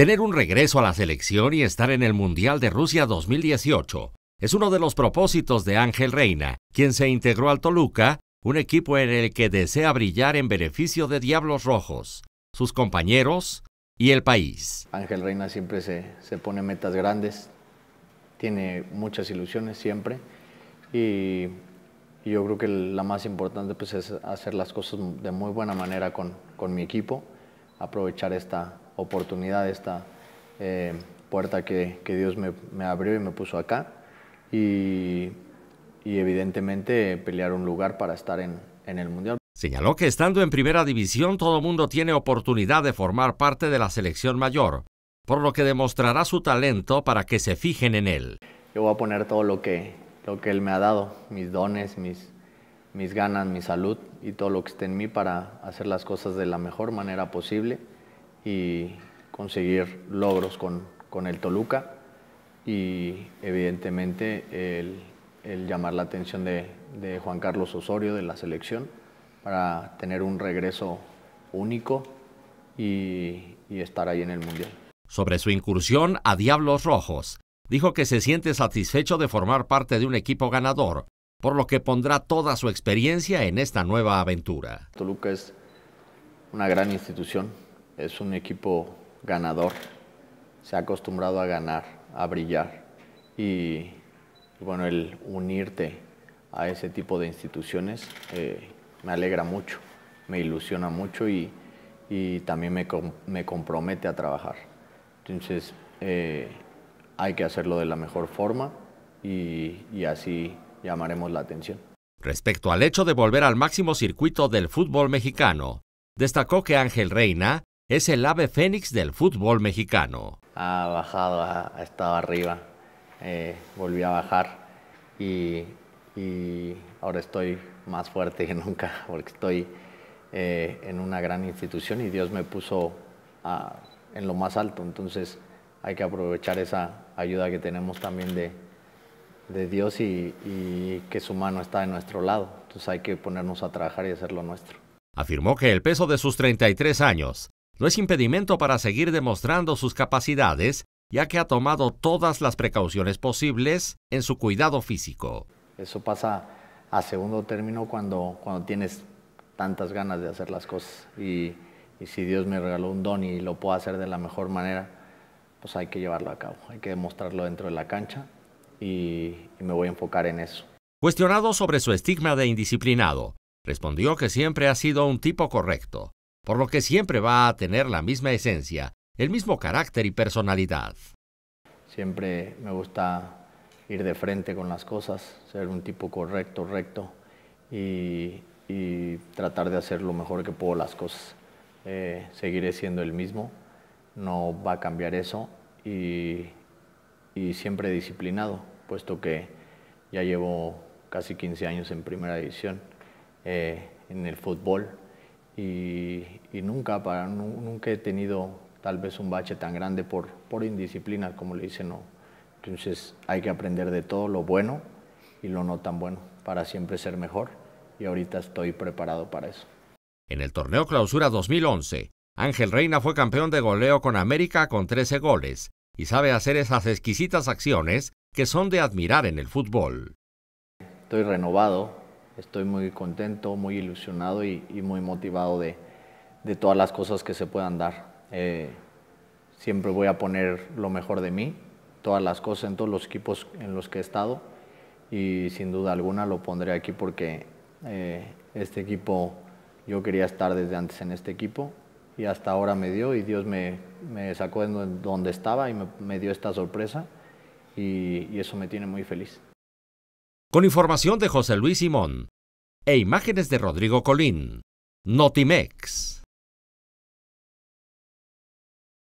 Tener un regreso a la selección y estar en el Mundial de Rusia 2018 es uno de los propósitos de Ángel Reina, quien se integró al Toluca, un equipo en el que desea brillar en beneficio de Diablos Rojos, sus compañeros y el país. Ángel Reina siempre se, pone metas grandes, tiene muchas ilusiones siempre y, yo creo que la más importante pues, es hacer las cosas de muy buena manera con, con mi equipo, aprovechar esta oportunidad, esta eh, puerta que, que Dios me, me, abrió y me puso acá. Y, y evidentemente pelear un lugar para estar en, en el Mundial. Señaló que estando en primera división todo mundo tiene oportunidad de formar parte de la selección mayor, por lo que demostrará su talento para que se fijen en él. Yo voy a poner todo lo que, lo que él me ha dado, mis dones, mis, mis ganas, mi salud y todo lo que esté en mí para hacer las cosas de la mejor manera posible y conseguir logros con, el Toluca y evidentemente el, llamar la atención de, Juan Carlos Osorio de la selección para tener un regreso único y, y estar ahí en el Mundial. Sobre su incursión a Diablos Rojos, dijo que se siente satisfecho de formar parte de un equipo ganador, por lo que pondrá toda su experiencia en esta nueva aventura. Toluca es una gran institución, es un equipo ganador, se ha acostumbrado a ganar, a brillar y bueno, el unirte a ese tipo de instituciones eh, me alegra mucho, me ilusiona mucho y, también me, compromete a trabajar. Entonces eh, hay que hacerlo de la mejor forma y, y así llamaremos la atención. Respecto al hecho de volver al máximo circuito del fútbol mexicano, destacó que Ángel Reina es el ave fénix del fútbol mexicano. Ha bajado, ha, estado arriba, eh, volví a bajar y, ahora estoy más fuerte que nunca porque estoy eh, en una gran institución y Dios me puso ah, en lo más alto. Entonces hay que aprovechar esa ayuda que tenemos también de, Dios y, que su mano está en nuestro lado. Entonces hay que ponernos a trabajar y hacer lo nuestro. Afirmó que el peso de sus 33 años no es impedimento para seguir demostrando sus capacidades, ya que ha tomado todas las precauciones posibles en su cuidado físico. Eso pasa a segundo término cuando, cuando tienes tantas ganas de hacer las cosas y, si Dios me regaló un don y lo puedo hacer de la mejor manera, pues hay que llevarlo a cabo, hay que demostrarlo dentro de la cancha y me voy a enfocar en eso. Cuestionado sobre su estigma de indisciplinado, respondió que siempre ha sido un tipo correcto, por lo que siempre va a tener la misma esencia, el mismo carácter y personalidad. Siempre me gusta ir de frente con las cosas, ser un tipo correcto, recto y, tratar de hacer lo mejor que puedo las cosas. Eh, seguiré siendo el mismo, no va a cambiar eso y, siempre disciplinado, puesto que ya llevo casi 15 años en primera división eh, en el fútbol y, nunca, nunca he tenido tal vez un bache tan grande por, por indisciplina, como le dicen. No. Entonces hay que aprender de todo lo bueno y lo no tan bueno para siempre ser mejor y ahorita estoy preparado para eso. En el torneo Clausura 2011, Ángel Reina fue campeón de goleo con América con 13 goles y sabe hacer esas exquisitas acciones que son de admirar en el fútbol. Estoy renovado, estoy muy contento, muy ilusionado y, muy motivado de, todas las cosas que se puedan dar. Eh, siempre voy a poner lo mejor de mí, todas las cosas en todos los equipos en los que he estado y sin duda alguna lo pondré aquí porque eh, este equipo, yo quería estar desde antes en este equipo y hasta ahora me dio y Dios me, sacó de donde estaba y me, dio esta sorpresa y eso me tiene muy feliz. Con información de José Luis Simón e imágenes de Rodrigo Colín. Notimex.